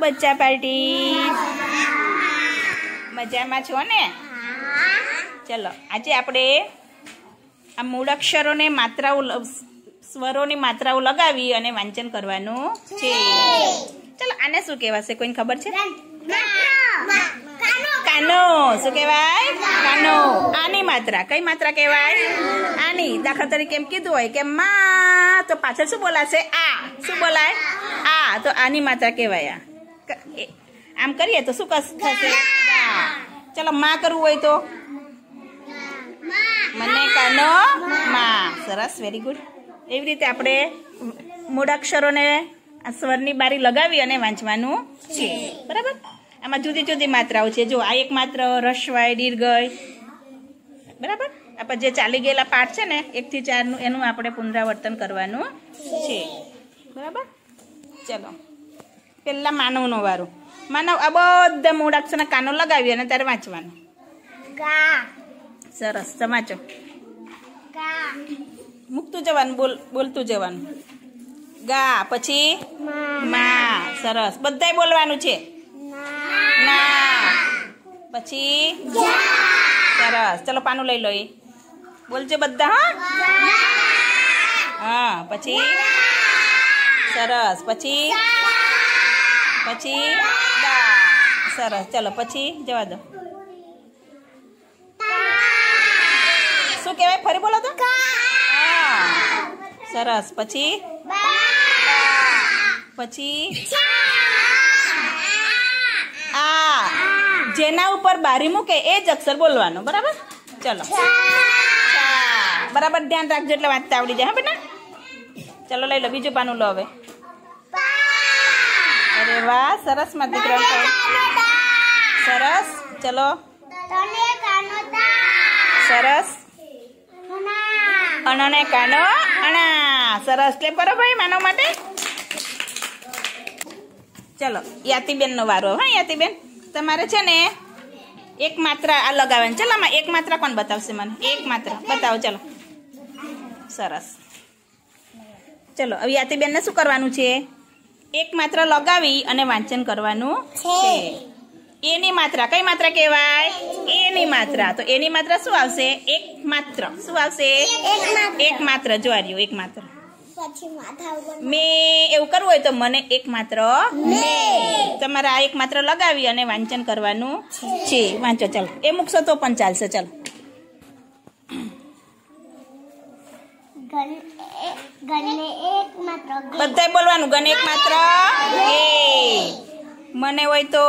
બચ્ચા પાર્ટી મજામાં છો ને ચલો આજે આપણે આ મૂળ અક્ષરોને માત્રાઓ સ્વરોની માત્રાઓ લગાવી અને વાંચન કરવાનું છે ચલો આને શું કહેવાશે કોઈને ખબર છે કાનો શું કહેવાય કાનો આની માત્રા કઈ માત્રા કહેવાય આની દાખલા તરીકે એમ કીધું હોય કે માં તો પાછળ શું બોલાશે આ શું બોલાય આ તો આની માત્રા કહેવાય આ આમ કરીએ તો શું કસ થશે ચલો મા કરવું હોય તો મને કાનો મા સરસ વેરી ગુડ એવી રીતે આપણે મૂળ અક્ષરોને સ્વરની બારી લગાવી અને વાંચવાનું છે બરાબર આમાં જુદી જુદી માત્રાઓ છે જો આ એક માત્ર રસવાય દીર્ઘય બરાબર આપણે જે ચાલી ગયેલા પાઠ છે ને એકથી ચારનું એનું આપણે પુનરાવર્તન કરવાનું છે બરાબર ચલો પહેલાં નો વારો માનવ આ બધા મૂળાક્ષરના કાનો લગાવી અને ત્યારે વાંચવાનો સરસ વાંચો મૂકતું જવાનું બોલ બોલતું જવાનું ગા પછી મા સરસ બધાય બોલવાનું છે ના પછી સરસ ચલો પાનું લઈ લો એ બોલજો બધા હા હા પછી સરસ પછી પછી સરસ ચલો પછી જવા દો શું કહેવાય ફરી બોલો તો સરસ પછી પછી આ જેના ઉપર બારી મૂકે એ જ અક્ષર બોલવાનો બરાબર ચલો બરાબર ધ્યાન રાખજો એટલે વાંચતા આવડી જાય હા બેટા ચલો લઈ લો બીજું પાનું લો હવે વાહ સરસ માં દીકરો સરસ ચલો સરસ અણને કાનો અણા સરસ ક્લેપ કરો ભાઈ માનવ માટે ચલો યાતિબેનનો વારો હા યાતિબેન તમારે છે ને એક માત્ર આ લગાવવાનું ચલો આમાં એક માત્ર કોણ બતાવશે મને એક માત્ર બતાવો ચલો સરસ ચલો હવે યાતિબેનને શું કરવાનું છે એક માત્ર લગાવી અને વાંચન કરવાનું છે એની માત્રા કઈ માત્રા કહેવાય એની માત્રા તો એની માત્રા શું આવશે એક માત્ર શું આવશે એક માત્ર જો આર્યું એક માત્ર મે એવું કરવું હોય તો મને એક માત્ર તમારે આ એક માત્ર લગાવી અને વાંચન કરવાનું છે વાંચો ચાલો એ મૂકશો તો પણ ચાલશે ચાલો બધાય બોલવાનું ગણ એક માત્ર મને હોય તો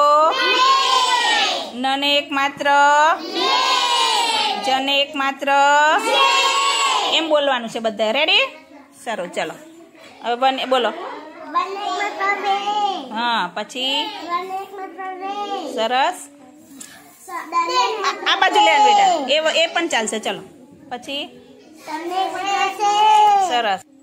નને એક માત્ર જને એક માત્ર એમ બોલવાનું છે બધા રેડી સારું ચલો હવે બને બોલો હા પછી સરસ આ બાજુ લેવાનું બેટા એ એ પણ ચાલશે ચલો પછી સરસ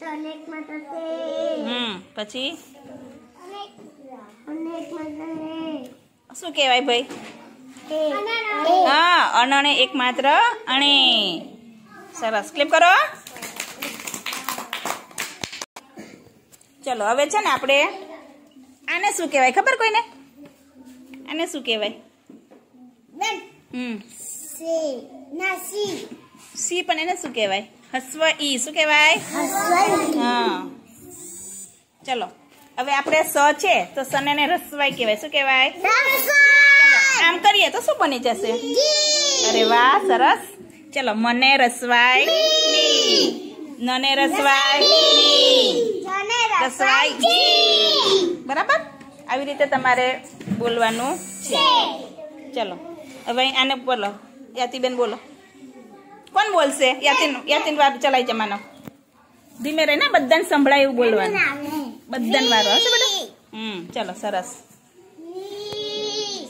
હમ પછી શું કહેવાય ભાઈ હા અનણે એક માત્ર અણે સરસ ક્લિપ કરો ચલો હવે છે ને આપણે આને શું કહેવાય ખબર કોઈને આને શું કહેવાય હમ સી પણ એને શું કહેવાય હસ્વ ઈ શું કહેવાય હા ચલો હવે આપણે સ છે તો સને ને રસવાય કહેવાય શું કહેવાય આમ કરીએ તો શું બની જશે અરે વાહ સરસ ચલો મને રસવાય નને રસવાય રસવાય બરાબર આવી રીતે તમારે બોલવાનું છે ચલો હવે આને બોલો યાતીબેન બોલો કોણ બોલશે યાતિન યાતિન વાર ચલાય જમાનો ધીમે રહે ને બધાને સંભળાય એવું બોલવાનું બધાને વારો હશે બેટા હમ ચલો સરસ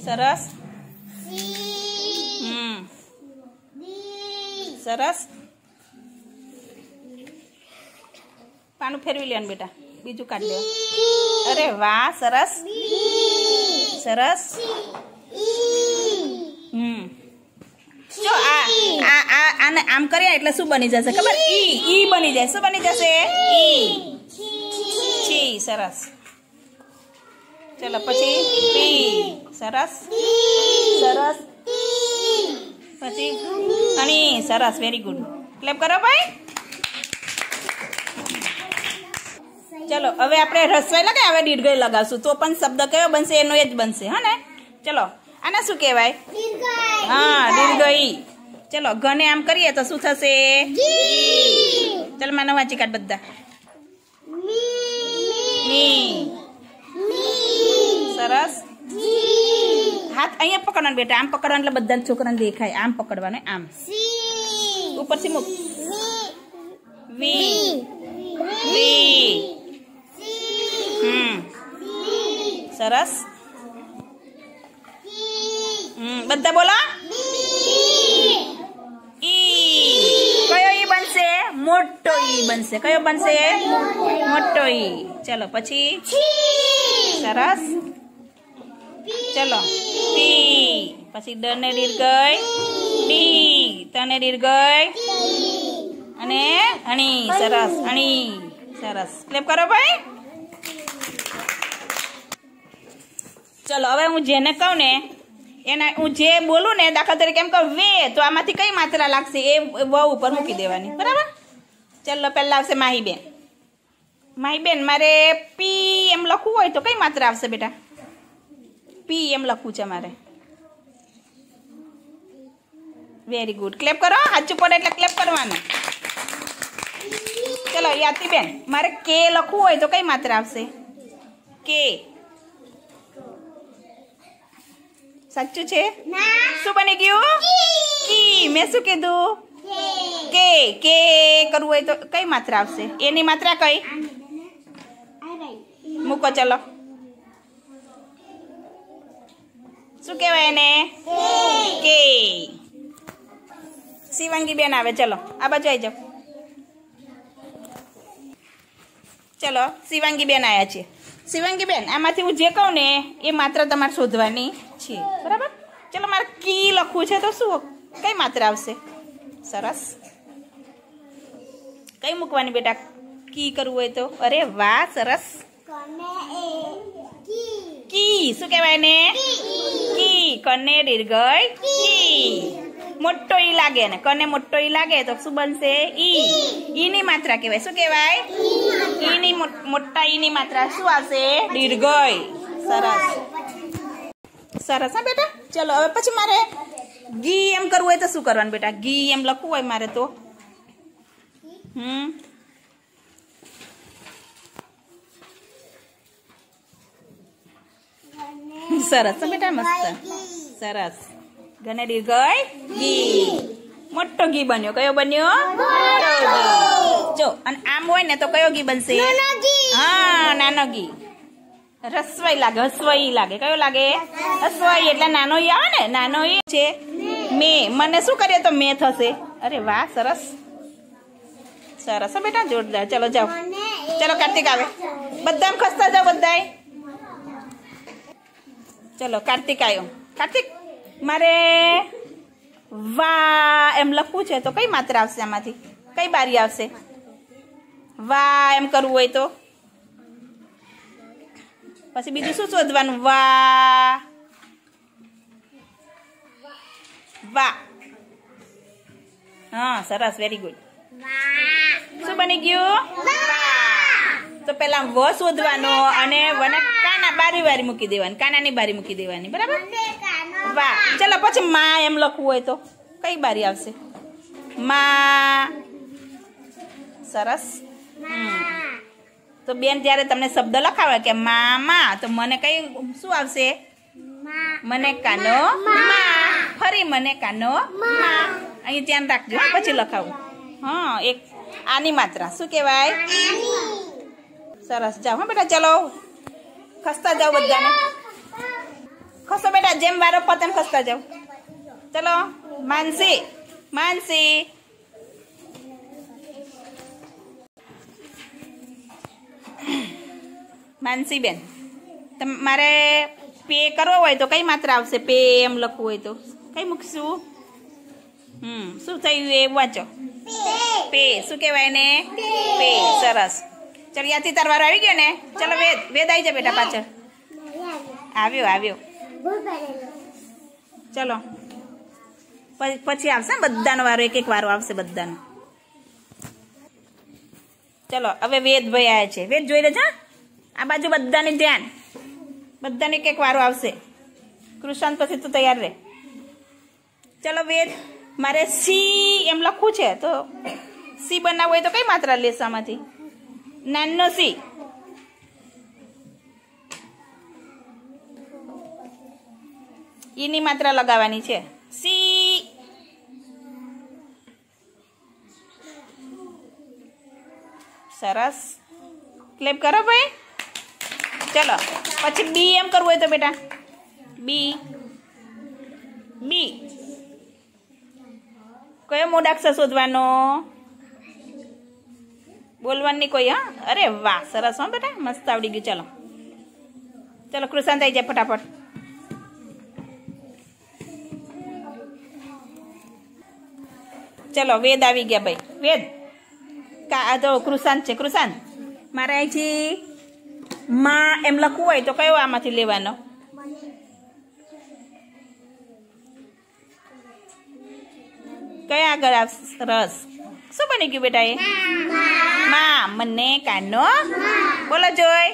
સરસ હમ સરસ પાનું ફેરવી લેવાનું બેટા બીજું કાઢ લેવાનું અરે વાહ સરસ સરસ આને આમ કર્યા એટલે શું બની જશે ખબર ઈ ઈ બની જાય શું બની જશે ઈ છી સરસ ચલો પછી પી સરસ સરસ પછી અણી સરસ વેરી ગુડ ક્લેપ કરો ભાઈ ચલો હવે આપણે રસવાઈ લગાવી હવે દીર્ઘય લગાવશું તો પણ શબ્દ કયો બનશે એનો એ જ બનશે હા ને ચલો આને શું કહેવાય હા દીર્ઘઈ ચલો ઘને આમ કરીએ તો શું થશે ચલો માનો વાંચી કાઢ બધા સરસ હાથ અહીંયા પકડવાનું બેટા આમ પકડવાનું એટલે બધા છોકરાને દેખાય આમ પકડવાનું આમ ઉપરથી મૂક વી વી હમ સરસ બધા બોલા મોટો ઈ બનશે કયો બનશે મોટો ઈ ચલો પછી સરસ ચલો પી પછી ડ ને દીર્ઘય ડી તને દીર્ઘય અને અણી સરસ અણી સરસ ક્લેપ કરો ભાઈ ચલો હવે હું જેને કહું ને એના હું જે બોલું ને દાખલા તરીકે એમ કહું વે તો આમાંથી કઈ માત્રા લાગશે એ બહુ ઉપર મૂકી દેવાની બરાબર ચલો પહેલાં આવશે માહીબેન માહીબેન મારે પી એમ લખવું હોય તો કઈ માત્ર આવશે બેટા પી એમ લખવું છે મારે વેરી ગુડ ક્લેપ કરો સાચું પડે એટલે ક્લેપ કરવાનું ચલો યાતિબેન મારે કે લખવું હોય તો કઈ માત્ર આવશે કે સાચું છે શું બની ગયું કી મેં શું કીધું કે કરવું હોય તો કઈ માત્રા આવશે એની માત્રા કઈ મૂકો ચલો શું કહેવાય એને કે શિવાંગી બેન આવે ચલો આ બાજુ આવી જાઓ ચલો શિવાંગી બેન આવ્યા છે શિવાંગી બેન આમાંથી હું જે કહું ને એ માત્ર તમારે શોધવાની છે બરાબર ચલો મારે કી લખવું છે તો શું કઈ માત્ર આવશે સરસ કઈ મૂકવાની બેટા કી કરવું હોય તો અરે વાહ સરસ કી શું કહેવાય ને કી કને દીર્ઘય કી મોટો ઈ લાગે ને કને મોટો ઈ લાગે તો શું બનશે ઈ ઈની માત્રા કહેવાય શું કહેવાય ઈની મોટા ઈની માત્રા શું આવશે દીર્ઘય સરસ સરસ હા બેટા ચલો હવે પછી મારે ઘી એમ કરવું હોય તો શું કરવાનું બેટા ઘી એમ લખવું હોય મારે તો હમ સરસ બેટા મસ્ત સરસ ઘનેડી ગઈ ઘી મોટો ઘી બન્યો કયો બન્યો જો અને આમ હોય ને તો કયો ઘી બનશે હા નાનો ઘી રસવાઈ લાગે હસવાઈ લાગે કયો લાગે હસવાઈ એટલે નાનો ઈ આવે ને નાનો છે મે મને શું કરીએ તો મે થશે અરે વાહ સરસ સરસ બેટા જોરદાર ચલો જાઓ ચલો કાર્તિક આવે બધા ખસતા જાઓ બધાય ચલો કાર્તિક આવ્યો કાર્તિક મારે વા એમ લખવું છે તો કઈ માત્ર આવશે આમાંથી કઈ બારી આવશે વા એમ કરવું હોય તો પછી બીજું શું શોધવાનું વા વા હા સરસ વેરી ગુડ Wow. શું બની ગયું તો પેલા વ શોધવાનો અને વને કાના બારી બારી મૂકી દેવાની કાનાની બારી મૂકી દેવાની બરાબર વાહ ચલો પછી મા એમ લખવું હોય તો કઈ બારી આવશે મા સરસ તો બેન જ્યારે તમને શબ્દ લખાવે કે મામા તો મને કઈ શું આવશે મને કાનો મા ફરી મને કાનો મા અહીં ધ્યાન રાખજો પછી લખાવું હા એક આની માત્રા શું કહેવાય સરસ જાઓ હા બેટા ચલો ખસતા જાઓ બધાને ખસો બેટા જેમ વારો પતન ખસતા જાઓ ચલો માનસી માનસી માનસી બેન મારે પે કરવો હોય તો કઈ માત્ર આવશે પે એમ લખવું હોય તો કઈ મૂકશું હમ શું થયું એ વાંચો પે શું કહેવાય ને પે સરસ ચલ ત્યાંથી તારવાર આવી ગયો ને ચલો વેદ વેદ આવી જાય બેટા પાછળ આવ્યો આવ્યો ચલો પછી આવશે ને બધાનો વારો એક એક વારો આવશે બધાનો ચલો હવે વેદ ભાઈ આવ્યા છે વેદ જોઈ લેજો આ બાજુ બધાને ધ્યાન બધાને એક એક વારો આવશે કૃષાંત પછી તું તૈયાર રહે ચલો વેદ મારે સી એમ લખવું છે તો સી બનાવવું હોય તો કઈ માત્રા આમાંથી નાનો સી એની માત્રા લગાવવાની છે સી સરસ ક્લેપ કરો ભાઈ ચલો પછી બી એમ કરવું હોય તો બેટા બી બી કયો મૂળાક્ષર શોધવાનો બોલવાની કોઈ હા અરે વાહ સરસ હો બેટા મસ્ત આવડી ગયું ચાલો ચલો કૃષાંત આવી જાય ફટાફટ ચલો વેદ આવી ગયા ભાઈ વેદ કા આ તો કૃષાંત છે કૃષાંત મારે અહીંથી માં એમ લખવું હોય તો કયો આમાંથી લેવાનો કયા આગળ આવશે રસ શું બની ગયું બેટા એ મા મને કાનો બોલો જોઈ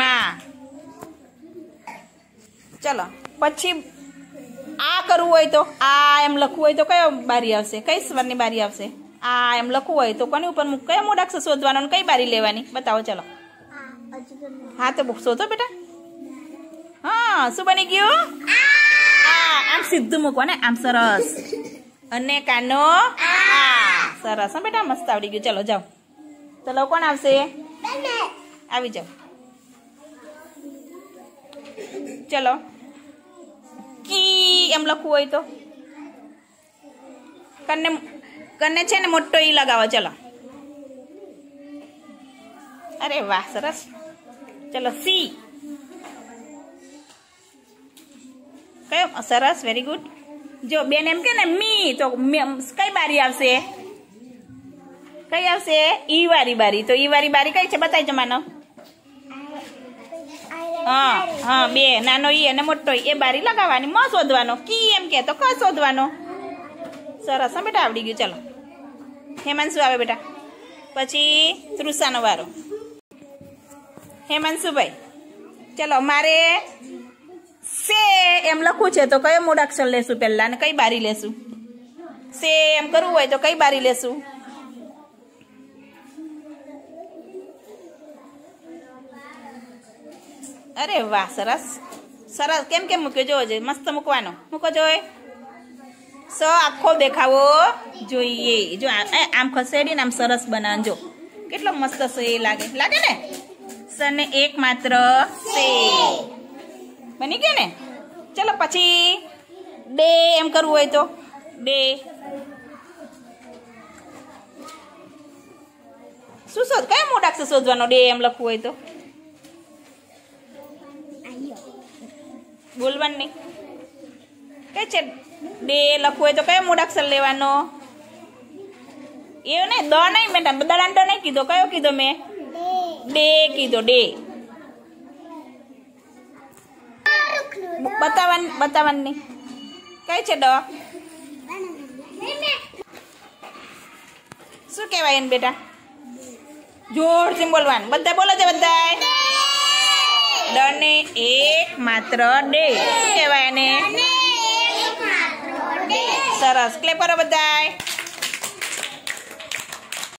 મા ચલો પછી આ કરવું હોય તો આ એમ લખવું હોય તો કયો બારી આવશે કઈ સ્વરની બારી આવશે આ એમ લખવું હોય તો કોની ઉપર કયા મોડાક્ષર શોધવાનો કઈ બારી લેવાની બતાવો ચલો હા તો શોધો બેટા હા શું બની ગયું આમ સીધું મૂકવાને આમ સરસ અને કાનો સરસ હા બેટા મસ્ત આવડી ગયું ચલો જાઓ ચલો કોણ આવશે આવી જાઓ ચલો કી એમ લખવું હોય તો કને કને છે ને મોટો ઈ લગાવો ચલો અરે વાહ સરસ ચલો સી કયો સરસ વેરી ગુડ જો બેન એમ કે ને મી તો કઈ બારી આવશે કઈ આવશે ઈ વારી બારી તો ઈ વારી બારી કઈ છે બતાવી જમાનો હા હા બે નાનો ઈ અને મોટો એ બારી લગાવવાની મ શોધવાનો કી એમ કે તો ક શોધવાનો સરસ હા બેટા આવડી ગયું ચાલો હેમાંશુ આવે બેટા પછી તૃષાનો વારો હેમાંશુભાઈ ચલો મારે લખવું છે તો કયો મૂળાક્ષર લેશું પહેલાં ને કઈ બારી લેશું સે એમ કરવું હોય તો કઈ બારી લેશું અરે વાહ સરસ સરસ કેમ કેમ મૂક્યો જોવો જોઈએ મસ્ત મૂકવાનો મૂકો જોઈએ સ આખો દેખાવો જોઈએ જો આમ ખસેડીને આમ સરસ બનાવજો કેટલો મસ્ત એ લાગે લાગે ને સને એક માત્ર સે બની ગયો ને ચાલો પછી ડે એમ કરવું હોય તો ડે શું શોધ કયા મોટાક્ષર શોધવાનો ડે એમ લખવું હોય તો બોલવાનું નહીં કે છે ડે લખવું હોય તો કયો અક્ષર લેવાનો એવું નહીં દ નહીં મેં દડાંડો નહીં કીધો કયો કીધો મેં ડે કીધો ડે બતાવન બતાવવાનું કઈ છે ડોગ શું કહેવાય એને બેટા જોરથી બોલવાનું બધા બોલો છે બધા ડને એ માત્ર ડે શું કહેવાય એને સરસ ક્લેપરો બધાય